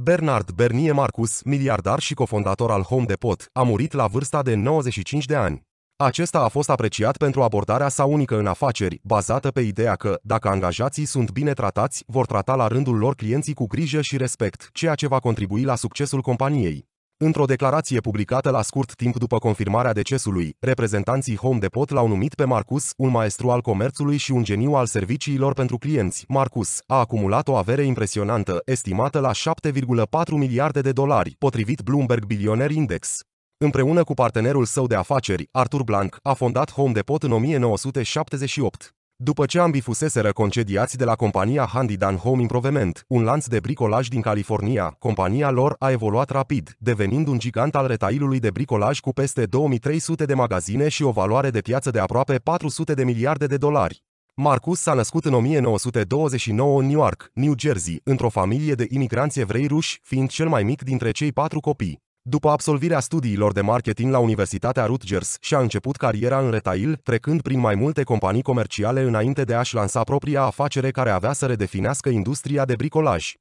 Bernard Bernie Marcus, miliardar și cofondator al Home Depot, a murit la vârsta de 95 de ani. Acesta a fost apreciat pentru abordarea sa unică în afaceri, bazată pe ideea că, dacă angajații sunt bine tratați, vor trata la rândul lor clienții cu grijă și respect, ceea ce va contribui la succesul companiei. Într-o declarație publicată la scurt timp după confirmarea decesului, reprezentanții Home Depot l-au numit pe Marcus, un maestru al comerțului și un geniu al serviciilor pentru clienți. Marcus a acumulat o avere impresionantă, estimată la 7,4 miliarde de dolari, potrivit Bloomberg Billionaire Index. Împreună cu partenerul său de afaceri, Arthur Blank, a fondat Home Depot în 1978. După ce ambii fuseseră concediați de la compania Handidan Home Improvement, un lanț de bricolaj din California, compania lor a evoluat rapid, devenind un gigant al retailului de bricolaj cu peste 2300 de magazine și o valoare de piață de aproape 400 de miliarde de dolari. Marcus s-a născut în 1929 în New York, New Jersey, într-o familie de imigranți evrei ruși, fiind cel mai mic dintre cei patru copii. După absolvirea studiilor de marketing la Universitatea Rutgers, și-a început cariera în retail, trecând prin mai multe companii comerciale înainte de a-și lansa propria afacere care avea să redefinească industria de bricolaj.